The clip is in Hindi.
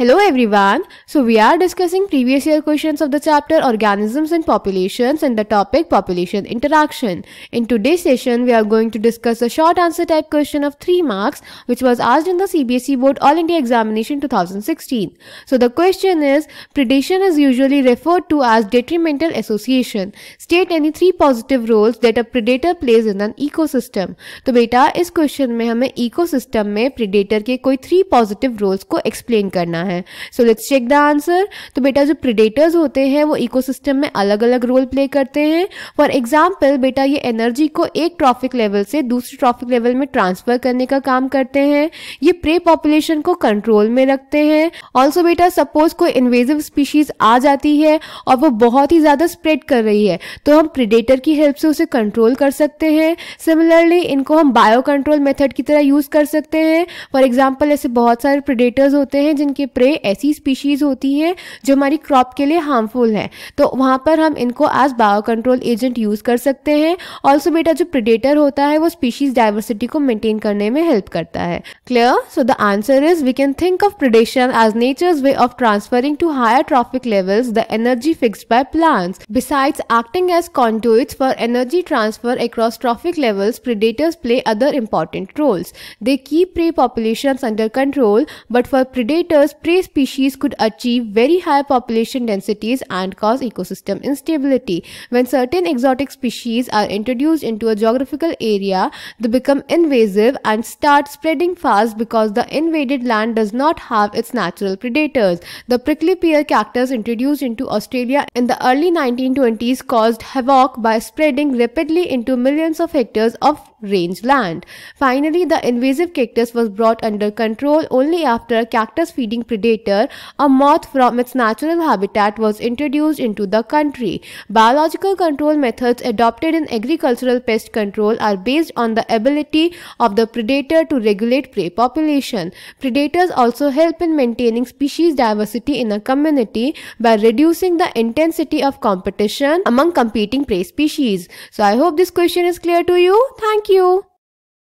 Hello everyone. So we are discussing previous year questions of the chapter organisms and populations and the topic population interaction. In today's session we are going to discuss a short answer type question of 3 marks which was asked in the CBSE board All India examination 2016. So the question is predation is usually referred to as detrimental association. State any three positive roles that a predator plays in an ecosystem. तो बेटा इस क्वेश्चन में हमें इकोसिस्टम में प्रिडेटर के कोई थ्री पॉजिटिव रोल्स को एक्सप्लेन करना है है so let's check the answer तो बेटा जो प्रिडेटर्स होते हैं वो इकोसिस्टम में अलग अलग रोल प्ले करते हैं फॉर एग्जाम्पल बेटा ये एनर्जी को एक ट्रॉफिक लेवल से दूसरे ट्रॉफिक लेवल में ट्रांसफर करने का काम करते हैं ये प्रे पॉपुलेशन को कंट्रोल में रखते हैं ऑल्सो बेटा सपोज कोई इन्वेजिव स्पीशीज आ जाती है और वो बहुत ही ज़्यादा स्प्रेड कर रही है तो हम प्रिडेटर की हेल्प से उसे कंट्रोल कर सकते हैं सिमिलरली इनको हम बायो कंट्रोल मेथड की तरह यूज़ कर सकते हैं फॉर एग्जाम्पल ऐसे बहुत सारे प्रिडेटर्स होते हैं जिनके प्रे ऐसी स्पीशीज़ होती है जो हमारी क्रॉप के लिए हार्मफुल है तो वहां पर हम इनको as bio control agent use कर सकते हैं ऑल्सो बेटा जो प्रिडेटर होता है वो स्पीशीज़ डाइवर्सिटी को मेंटेन करने में हेल्प करता है clear so the answer is we can think of predation as nature way of transferring to higher trophic levels the energy fix by plants besides acting as conduits for energy transfer across trophic levels predators play other important roles they keep prey population under control but for predators prey species could achieve very high population densities and cause ecosystem instability. When certain exotic species are introduced into a geographical area, they become invasive and start spreading fast because the invaded land does not have its natural predators. The prickly pear cactus introduced into Australia in the early 1920s caused havoc by spreading rapidly into millions of hectares of rangeland. Finally, the invasive cactus was brought under control only after a cactus feeding predator, a moth from its natural habitat, was introduced into the country. Biological control methods adopted in agricultural pest control are based on the ability of the predator to regulate prey population. Predators also help in maintaining species diversity in a community by reducing the intensity of competition among competing prey species. So I hope this question is clear to you. Thank you you.